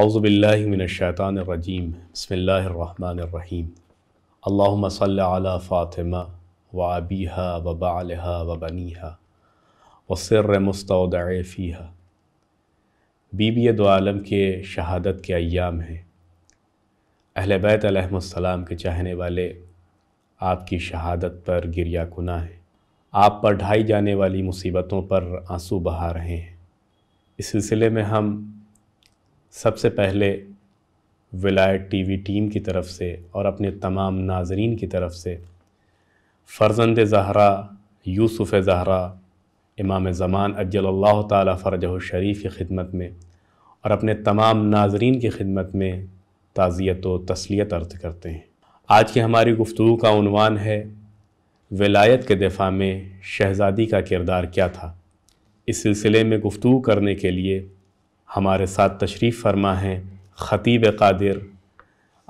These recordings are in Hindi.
अज़बिल्लिमिनशैतानरजीम बसमीम अल्लाम सल फ़ातिमा व अबीहा व बालहा व बनीहा मुस्तफ़ी मुस्तफ़ीहा बीबी दो के शहादत के अयाम हैं अहल बैतम के चाहने वाले आपकी शहादत पर गिरिया कुना है आप पर ढाई जाने वाली मुसीबतों पर आंसू बहा रहे हैं इस सिलसिले में हम सबसे पहले विलायत टीवी टीम की तरफ से और अपने तमाम नाजरीन की तरफ से फ़र्जंद जहरा यूसुफ़ जहरा इमाम ज़मान अज्जल ताली शरीफ की खिदमत में और अपने तमाम नाजरीन की खिदमत में ताज़ियत व तसलियत अर्ज करते हैं आज की हमारी गुफ्तु का उनवान है विलायत के दिफा में शहज़ादी का किरदार क्या था इस सिलसिले में गुफ्तु करने के लिए हमारे साथ तशरीफ़ फरमा हैं ख़तीब कादिर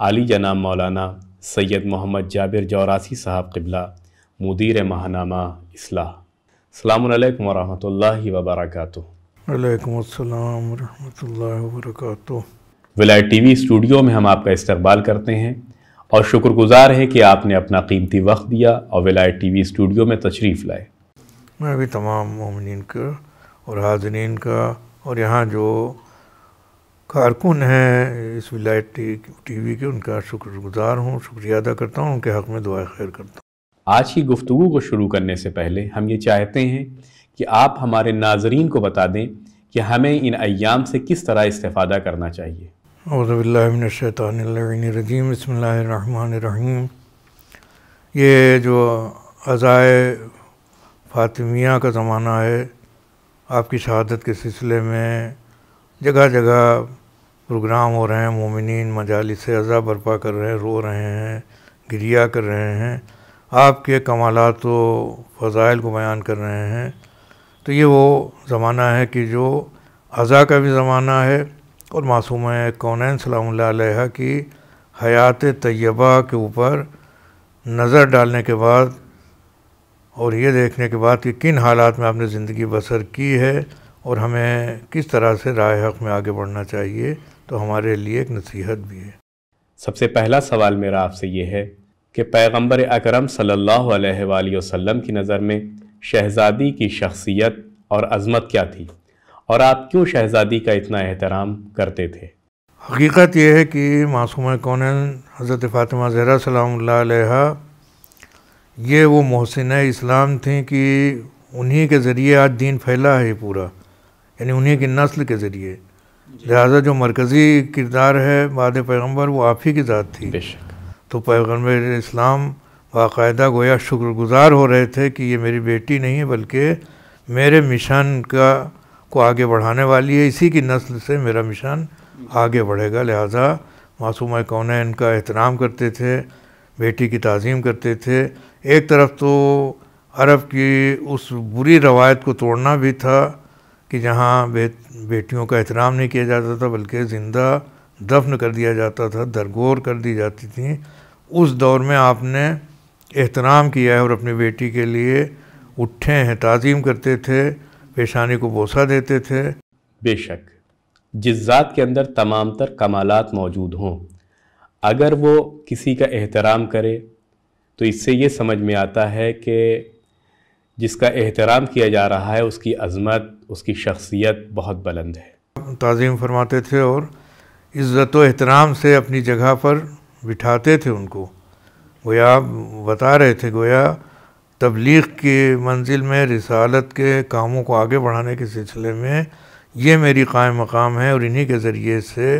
आली जनाब मौलाना सैयद मोहम्मद जाबिर जौरासी साहब किबला मुदीर महानामा इसलाह अल्लाम वरहमल वबरक वरहमत विलाय टी वी स्टूडियो में हम आपका इस्तकबाल करते हैं और शुक्रगुजार है कि आपने अपना कीमती वक्त दिया और विलाय टी वी स्टूडियो में तशरीफ़ लाए मैं भी तमाम ममिन का और हाजरीन का और यहाँ जो कारकुन हैं इस विलायत टी वी के उनका शुक्रगुजार हूँ शुक्रिया अदा करता हूँ उनके हक़ में दुआ खैर करता हूँ आज की गुफ्तु को शुरू करने से पहले हम ये चाहते हैं कि आप हमारे नाजरीन को बता दें कि हमें इन अयाम से किस तरह इस्ता करना चाहिए अवज़बिल्लिनशैतरजीम बसमीम ये जो अज़ाय फातिमिया का ज़माना है आपकी शहादत के सिलसिले में जगह जगह प्रोग्राम हो रहे हैं मोमिन मजालस अज़ा बर्पा कर रहे हैं रो रहे हैं गिरिया कर रहे हैं आपके कमालत व फ़ज़ाइल को बयान कर रहे हैं तो ये वो ज़माना है कि जो अज़ा का भी ज़माना है और मासूम कौन सलाम की हयात तय्यबा के ऊपर नज़र डालने के बाद और ये देखने के बाद कि किन हालात में आपने ज़िंदगी बसर की है और हमें किस तरह से राय हक़ में आगे बढ़ना चाहिए तो हमारे लिए एक नसीहत भी है सबसे पहला सवाल मेरा आपसे ये है कि पैगंबर अकरम सल्लल्लाहु अलैहि वसल्लम की नज़र में शहज़ादी की शख्सियत और अजमत क्या थी और आप क्यों शहज़ादी का इतना एहतराम करते थे हकीकत यह है कि मासूम कौन हज़रत फ़ातिमा जहरा सलाम ये वो महसिन इस्लाम थी कि उन्हीं के ज़रिए आज दीन फैला है पूरा यानी उन्हीं की नस्ल के ज़रिए लिहाजा जो मरकज़ी किरदार है बाद पैगम्बर वो आप ही की ज़ात थी तो पैगम्बर इस्लाम बाकायदा गोया शुक्रगुजार हो रहे थे कि ये मेरी बेटी नहीं है बल्कि मेरे मिशन का को आगे बढ़ाने वाली है इसी की नस्ल से मेरा मिशन आगे बढ़ेगा लिहाजा मासूमा कौन इनका एहतराम करते थे बेटी की तज़ीम करते थे एक तरफ तो अरब की उस बुरी रवायत को तोड़ना भी था कि जहाँ बेट बेटियों का एहतराम नहीं किया जाता था बल्कि ज़िंदा दफन कर दिया जाता था दरगोर कर दी जाती थी उस दौर में आपने एहतराम किया है और अपनी बेटी के लिए उठे हैं तज़ीम करते थे पेशानी को बोसा देते थे बेशक जिस ज़ात के अंदर तमाम तर कमालत मौजूद हों अगर वो किसी का एहतराम करे तो इससे ये समझ में आता है कि जिसका एहतराम किया जा रहा है उसकी अजमत उसकी शख्सियत बहुत बुलंद है तज़ीम फरमाते थे और इज़्ज़त एहतराम से अपनी जगह पर बिठाते थे उनको गोया बता रहे थे गोया तबलीग की मंजिल में रिसालत के कामों को आगे बढ़ाने के सिलसिले में ये मेरी कायम मकाम है और इन्हीं के ज़रिए से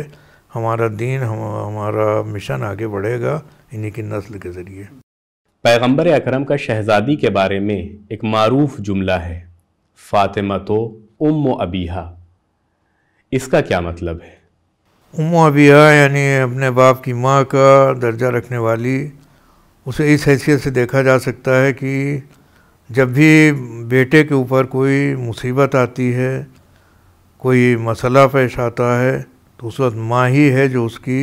हमारा दीन हम, हमारा मिशन आगे बढ़ेगा इन्हीं की नस्ल के ज़रिए पैगंबर अकरम का शहज़ादी के बारे में एक मरूफ जुमला है फ़ातिमा तो उम अबीहा इसका क्या मतलब है उम अबीहा यानी अपने बाप की माँ का दर्जा रखने वाली उसे इस हैसियत से देखा जा सकता है कि जब भी बेटे के ऊपर कोई मुसीबत आती है कोई मसला पेश आता है तो उस वक्त माँ ही है जो उसकी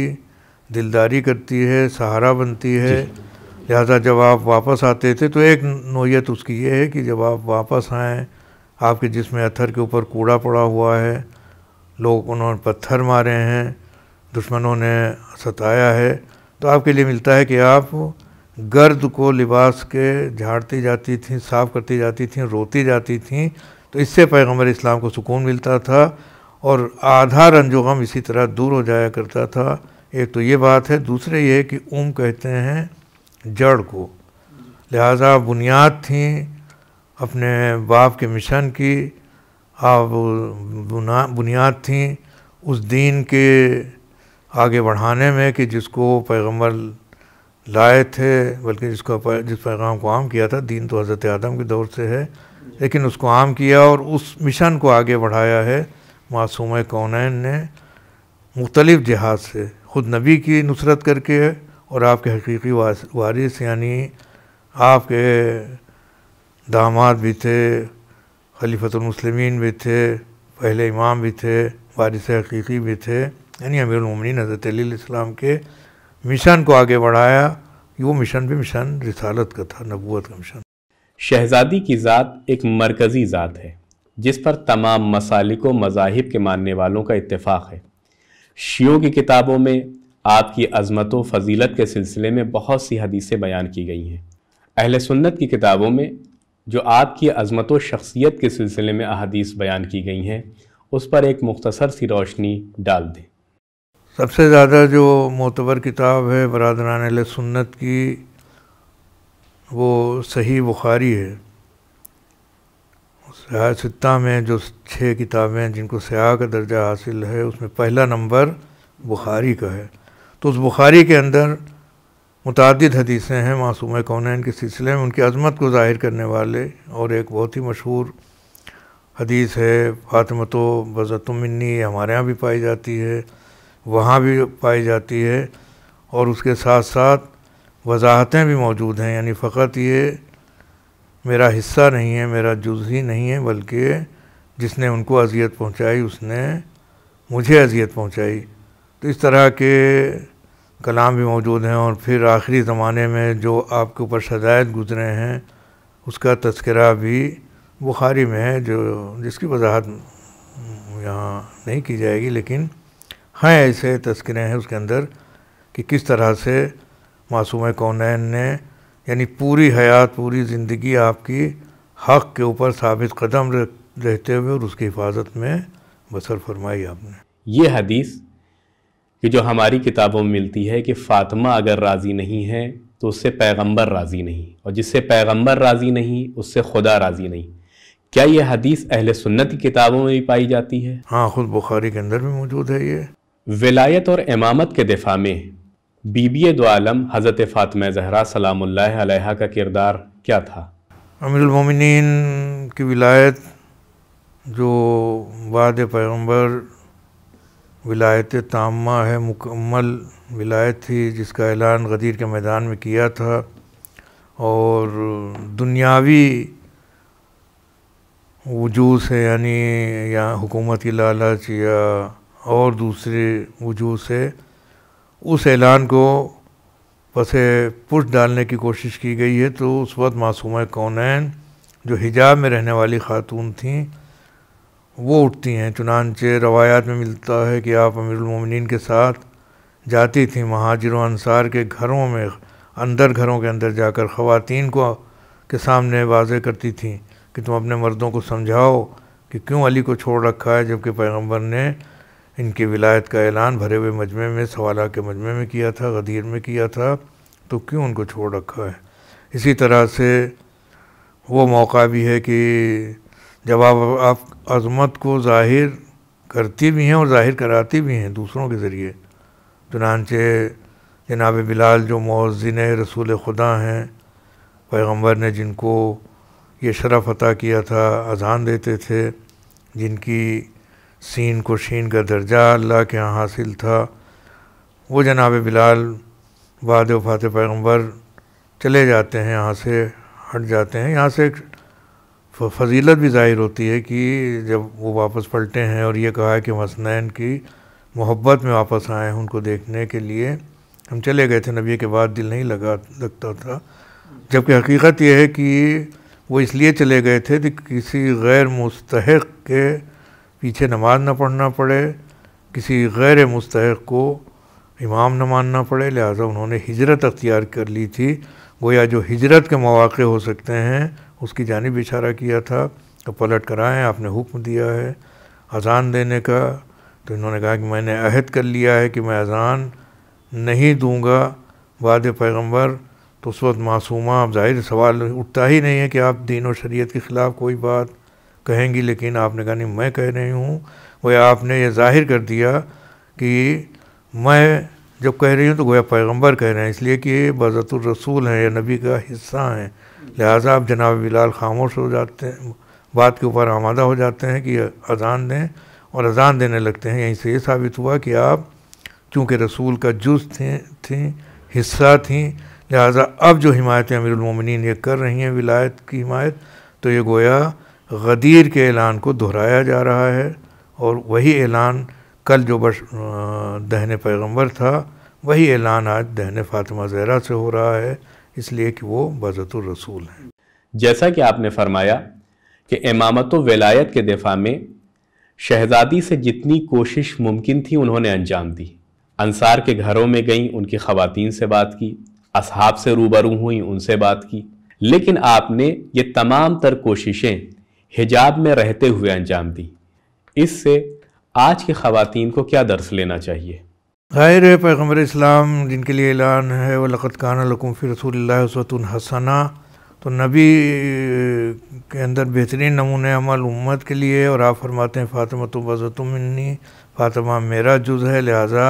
दिलदारी करती है सहारा बनती है लिहाजा जब आप वापस आते थे तो एक नोयत उसकी ये है कि जब आप वापस आएँ आपके जिसम अथर के ऊपर कूड़ा पड़ा हुआ है लोग उन्होंने पत्थर मारे हैं दुश्मनों ने सताया है तो आपके लिए मिलता है कि आप गर्द को लिबास के झाड़ती जाती थी साफ़ करती जाती थी रोती जाती थी तो इससे पैगम्बर इस्लाम को सुकून मिलता था और आधा रंजोगम इसी तरह दूर हो जाया करता था एक तो ये बात है दूसरे ये कि उम कहते हैं जड़ को लिहाजा बुनियाद थी अपने बाप के मिशन की आप बुनियाद थी उस दीन के आगे बढ़ाने में कि जिसको पैगंबर लाए थे बल्कि जिसको जिस पैगाम को आम किया था दीन तो हज़रत आदम के दौर से है लेकिन उसको आम किया और उस मिशन को आगे बढ़ाया है मासूम कौनैन ने मुख्तलिफ़ जहाज से ख़ुद नबी की नुसरत करके है और आपके हकीकी वारिस यानी आपके दामाद भी थे खलीफतमसलमिन भी थे पहले इमाम भी थे वारिस हकीकी भी थे यानी अमीरमिन हज़रत अलीस्म के मिशन को आगे बढ़ाया वो मिशन भी मिशन रिसालत का था नबूत का मिशन शहजादी की ज़ात एक मरकज़ी ज़ात है जिस पर तमाम मसालिक व मजाहब के मानने वालों का इतफ़ाक़ है शियों की किताबों में आपकी अजमत व फजीलत के सिलसिले में बहुत सी हदीसें बयान की गई हैं अहल सुन्नत की किताबों में जो आपकी अजमत व शख्सियत के सिलसिले में अदीस बयान की गई हैं उस पर एक मुख्तसर सी रोशनी डाल दें सबसे ज़्यादा जो मोतबर किताब है बरदरान सुन्नत की वो सही बुखारी है सयाह में जो छः किताबें जिनको सयाह का दर्जा हासिल है उसमें पहला नंबर बुखारी का है तो उस बुखारी के अंदर मुतद हदीसें हैं मासूम कौन के सिलसिले में उनकी अजमत को ज़ाहिर करने वाले और एक बहुत ही मशहूर हदीस है फातमत तो बज़तमिन्नी हमारे यहाँ भी पाई जाती है वहाँ भी पाई जाती है और उसके साथ साथ वजाहतें भी मौजूद हैं यानी फ़कत ये मेरा हिस्सा नहीं है मेरा जुज़ ही नहीं है बल्कि जिसने उनको अजियत पहुँचाई उसने मुझे अजियत पहुँचाई तो इस तरह के कलाम भी मौजूद हैं और फिर आखिरी ज़माने में जो आपके ऊपर सदायत गुजरे हैं उसका तस्करा भी बुखारी में है जो जिसकी वजाहत यहाँ नहीं की जाएगी लेकिन हैं ऐसे तस्करे हैं उसके अंदर कि किस तरह से मासूम कौनैन ने यानी पूरी हयात पूरी ज़िंदगी आपकी हक़ के ऊपर साबित कदम रहते हुए और उसकी हिफाजत में बसर फरमाई आपने ये हदीस कि जो हमारी किताबों में मिलती है कि फ़ातिमा अगर राज़ी नहीं है तो उससे पैगंबर राज़ी नहीं और जिससे पैगंबर राज़ी नहीं उससे खुदा राज़ी नहीं क्या यह हदीस अहल सुन्नत की किताबों में भी पाई जाती है हाँ खुद बुखारी के अंदर भी मौजूद है ये विलायत और इमामत के दिफा में बीबी दो हज़रत फ़ातिमा जहरा सलाम का किरदार क्या था अमीरमिन की विलायत जो बाद पैगम्बर विलायत तामा है मुकम्मल विलायत थी जिसका ऐलान गदीर के मैदान में किया था और दुनियावी वजूद से यानी यहाँ हुकूमती लालच या और दूसरे वजूद से उस ऐलान को पसे पुष्ट डालने की कोशिश की गई है तो उस वक्त मासूम कौनैन जो हिजाब में रहने वाली खातून थी वो उठती हैं चुनानचे रवायात में मिलता है कि आप अमीरमिन के साथ जाती थी महाजिर अनसार के घरों में अंदर घरों के अंदर जाकर ख़वातीन को के सामने वाजे करती थी कि तुम अपने मर्दों को समझाओ कि क्यों अली को छोड़ रखा है जबकि पैगंबर ने इनकी विलायत का ऐलान भरे हुए मजमे में सवाला के मजमे में किया था गदीर में किया था तो क्यों उनको छोड़ रखा है इसी तरह से वो मौका भी है कि जब आप आप अजमत को ज़ाहिर करती भी हैं और ज़ाहिर कराती भी हैं दूसरों के ज़रिए चुनानचे जनाब बिलाल जो मौजिन रसूल खुदा हैं पैगंबर ने जिनको ये शरफ़ अता किया था अजान देते थे जिनकी सीन को शीन का दर्जा अल्लाह के यहाँ हासिल था वो जनाब बिलाल बाद वफ़ात पैगंबर चले जाते हैं यहाँ से हट जाते हैं यहाँ से एक फजीलत भी ज़ाहिर होती है कि जब वो वापस पलटे हैं और ये कहा है कि हसनैन की मोहब्बत में वापस आए हैं उनको देखने के लिए हम चले गए थे नबी के बाद दिल नहीं लगा लगता था जबकि हकीकत यह है कि वो इसलिए चले गए थे कि किसी गैर मुस्तक के पीछे नमाज ना पढ़ना पड़े किसी गैर मुस्तक को इमाम न मानना पड़े लिहाजा उन्होंने हिजरत अख्तियार कर ली थी वो या जो हिजरत के मौाक़े हो सकते हैं उसकी जानब इशारा किया था तो पलट कर आएँ आपने हुक्म दिया है अजान देने का तो इन्होंने कहा कि मैंने अहद कर लिया है कि मैं अजान नहीं दूंगा वाद पैगंबर तो उस वक्त मासूमा अब जाहिर सवाल उठता ही नहीं है कि आप दीन और शरीयत के ख़िलाफ़ कोई बात कहेंगी लेकिन आपने कहा नहीं मैं कह रही हूँ वह आपने ये जाहिर कर दिया कि मैं जब कह रही हूँ तो गोया पैगंबर कह रहे हैं इसलिए कि ये बज़तुलरसूल हैं या नबी का हिस्सा हैं लिहाजा अब जनाब बिलाल खामोश हो जाते हैं बात के ऊपर आमादा हो जाते हैं कि अजान दें और अजान देने लगते हैं यहीं से ये साबित हुआ कि आप चूँकि रसूल का जुज थे थी हिस्सा थी लिहाजा अब जो हिमायत अमीरमिन ये कर रही हैं विलायत की हिमायत तो ये गोया गदीर के ऐलान को दोहराया जा रहा है और वही ऐलान कल जो बश दहन पैगंबर था वही ऐलान आज दहन फातिमा जहरा से हो रहा है इसलिए कि वो बजतुर रसूल हैं जैसा कि आपने फरमाया कि इमामत वलायत के दिफा में शहजादी से जितनी कोशिश मुमकिन थी उन्होंने अंजाम दी अंसार के घरों में गईं उनकी खवतिन से बात की असहाब से रूबरू हुई उनसे बात की लेकिन आपने ये तमाम तर कोशिशें हिजाब में रहते हुए अंजाम दी इससे आज की खवतिन को क्या दर्स लेना चाहिए ग़ैर पैगम्बर इस्लाम जिनके लिए ऐलान है वो लक़त खाना लकुम्फ़ी रसूल हसवतन हसना तो नबी के अंदर बेहतरीन नमून अमल उम्मत के लिए और आप फरमाते हैं फ़ातिमा तो बज़तुमन्नी फ़ातिमा मेरा जुज़ है लिहाजा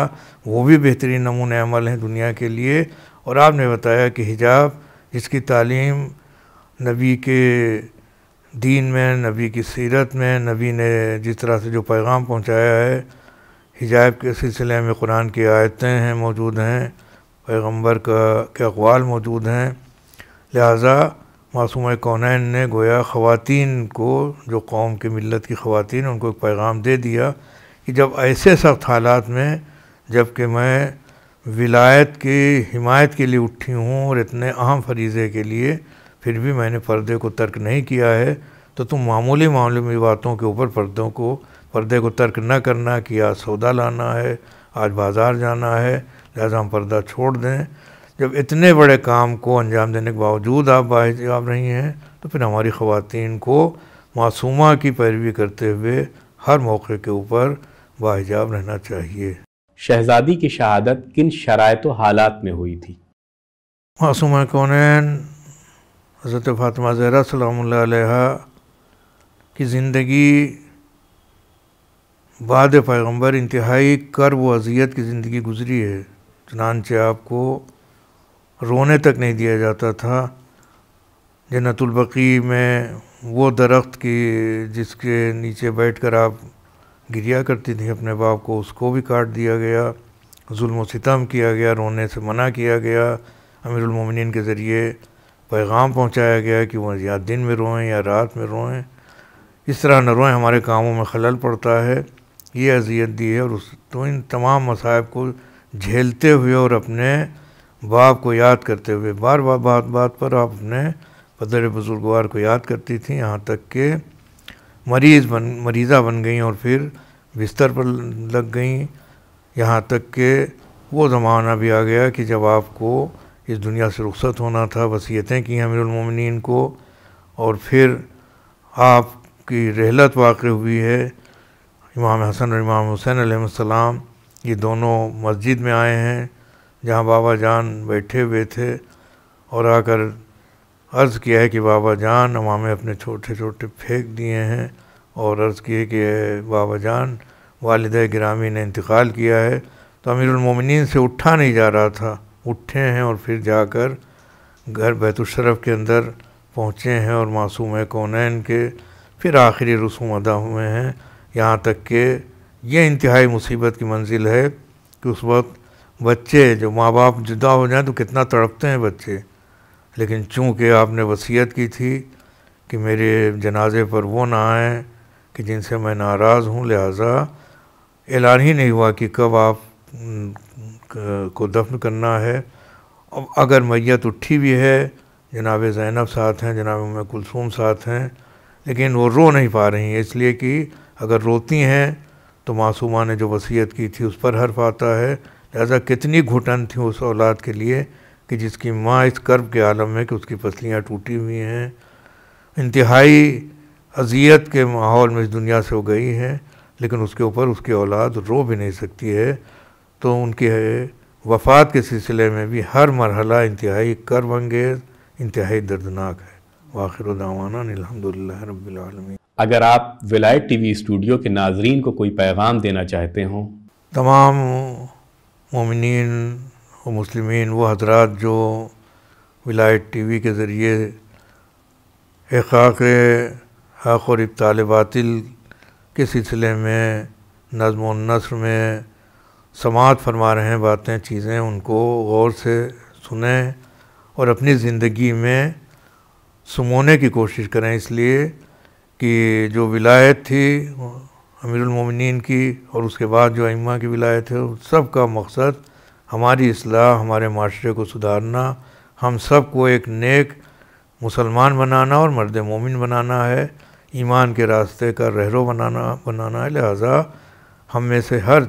वो भी बेहतरीन नमून अमल हैं दुनिया के लिए और आपने बताया कि हिजाब जिसकी तालीम नबी के दीन में नबी की सीरत में नबी ने जिस तरह से जो पैगाम पहुँचाया है हिजाब के सिलसिले में कुरान की आयतें हैं मौजूद हैं पैगंबर का के अकवाल मौजूद हैं लिहाजा मासूम कौनैन ने गोया ख़वान को जो कौम की मिलत की ख़वान उनको एक पैगाम दे दिया कि जब ऐसे सख्त हालात में जबकि मैं विलायत की हिमायत के लिए उठी हूँ और इतने अहम फरीज़े के लिए फिर भी मैंने पर्दे को तर्क नहीं किया है तो तुम मामूली मामूली बातों के ऊपर पर्दों को पर्दे को तर्क न करना कि आज सौदा लाना है आज बाज़ार जाना है लिहाजा हम पर्दा छोड़ दें जब इतने बड़े काम को अंजाम देने के बावजूद आप बाहिजाब रही हैं तो फिर हमारी ख़वान को मासूमा की पैरवी करते हुए हर मौके के ऊपर बाहिजाब रहना चाहिए शहज़ादी की शहादत किन शरात हालात में हुई थी मासूमा कौन हज़रत फ़ातिमा ज़हरा सलाम की ज़िंदगी बाद पैगम्बर इंतहाई कर व अजियत की ज़िंदगी गुजरी है चनानचे आपको रोने तक नहीं दिया जाता था जन्नतुलबकी में वो दरख्त की जिसके नीचे बैठकर आप गिरिया करती थी अपने बाप को उसको भी काट दिया गया जुल्म सितम किया गया रोने से मना किया गया अमीरमिन के ज़रिए पैगाम पहुंचाया गया कि वह या दिन में रोएं या रात में रोएं इस तरह न रोएं हमारे कामों में खलल पड़ता है ये अजियत दी है और उस तो इन तमाम मसायब को झेलते हुए और अपने बाप को याद करते हुए बार बार बात बात पर आप अपने पदर बुजुर्गवार को याद करती थी यहाँ तक के मरीज़ बन मरीज़ा बन गई और फिर बिस्तर पर लग गई यहाँ तक के वो ज़माना भी आ गया कि जब आपको इस दुनिया से रुखसत होना था वसीयतें की अमीरमिन को और फिर आपकी रहलत वाक़ हुई है इमाम हसन और इमाम हुसैन आसमाम ये दोनों मस्जिद में आए हैं जहाँ बाबा जान बैठे हुए थे और आकर अर्ज़ किया है कि बाबा जान अमामे अपने छोटे छोटे फेंक दिए हैं और अर्ज़ किए कि बाबा जान वालद ग्रामी ने इंतकाल किया है तो अमीरमिन से उठा नहीं जा रहा था उठे हैं और फिर जाकर घर बैतुलशरफ के अंदर पहुँचे हैं और मासूम कौनैन के फिर आखिरी रसूम अदा हुए हैं यहाँ तक कि यह इंतहाई मुसीबत की मंजिल है कि उस वक्त बच्चे जो माँ बाप जुदा हो जाएँ तो कितना तड़पते हैं बच्चे लेकिन चूँकि आपने वसीयत की थी कि मेरे जनाजे पर वो ना आए कि जिनसे मैं नाराज़ हूँ लिहाजा ऐलान ही नहीं हुआ कि कब आप को दफन करना है अब अगर मैत उठी भी है जनाब ज़ैनब साथ हैं जनाब कुलसूम साथ हैं लेकिन वो रो नहीं पा रही हैं इसलिए कि अगर रोती हैं तो मासूमा ने जो वसीयत की थी उस पर हर्फ आता है लिहाजा कितनी घुटन थी उस औलाद के लिए कि जिसकी माँ इस कर्ब के आलम में कि उसकी पसलियाँ टूटी हुई हैं इंतहाई अजियत के माहौल में इस दुनिया से हो गई है लेकिन उसके ऊपर उसकी औलाद रो भी नहीं सकती है तो उनकी वफात के सिलसिले में भी हर मरहला इंतहाई कर्ब अंगेज़ इंतहाई दर्दनाक है वाखिर दावाना अलहमदिल्ला रबालमीन अगर आप विलायत टीवी स्टूडियो के नाजरीन को कोई पैगाम देना चाहते हों तमाम ममिन व मुस्लिम वो हजरात जो विलायत टीवी के ज़रिए हक़ाक़ हक़ और इब्ताल बातिल के सिलसिले में नज़म नसर में समात फरमा रहे हैं बातें चीज़ें उनको गौर से सुने और अपनी ज़िंदगी में सुमोने की कोशिश करें इसलिए कि जो विलायत थी अमीरमिन की और उसके बाद जो अम्मा की विलायत है उन सब का मकसद हमारी असलाह हमारे माशरे को सुधारना हम सब को एक नेक मुसलमान बनाना और मर्द मोमिन बनाना है ईमान के रास्ते का रहरो बनाना बनाना है लिहाजा हम में से हर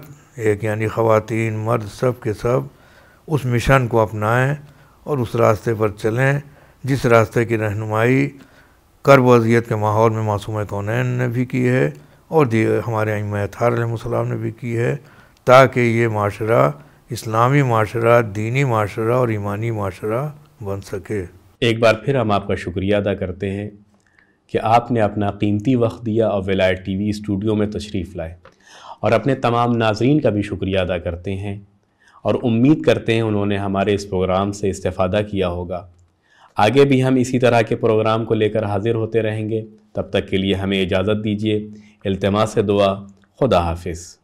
एक यानी ख़वान मर्द सब के सब उस मिशन को अपनाएं और उस रास्ते पर चलें जिस रास्ते की रहनुमाई कर्ब अजियत के माहौल में मासूम कौन ने भी की है और हमारे अमतारम ने भी की है ताकि ये माशरा इस्लामी माशरा दीनी माशरा और ईमानी माशरा बन सके एक बार फिर हम आपका शुक्रिया अदा करते हैं कि आपने अपना कीमती वक्त दिया और विलायत टीवी स्टूडियो में तशरीफ़ लाए और अपने तमाम नाजरीन का भी शुक्रिया अदा करते हैं और उम्मीद करते हैं उन्होंने हमारे इस प्रोग्राम से इस्ता किया होगा आगे भी हम इसी तरह के प्रोग्राम को लेकर हाजिर होते रहेंगे तब तक के लिए हमें इजाज़त दीजिए से दुआ खुदा हाफिज़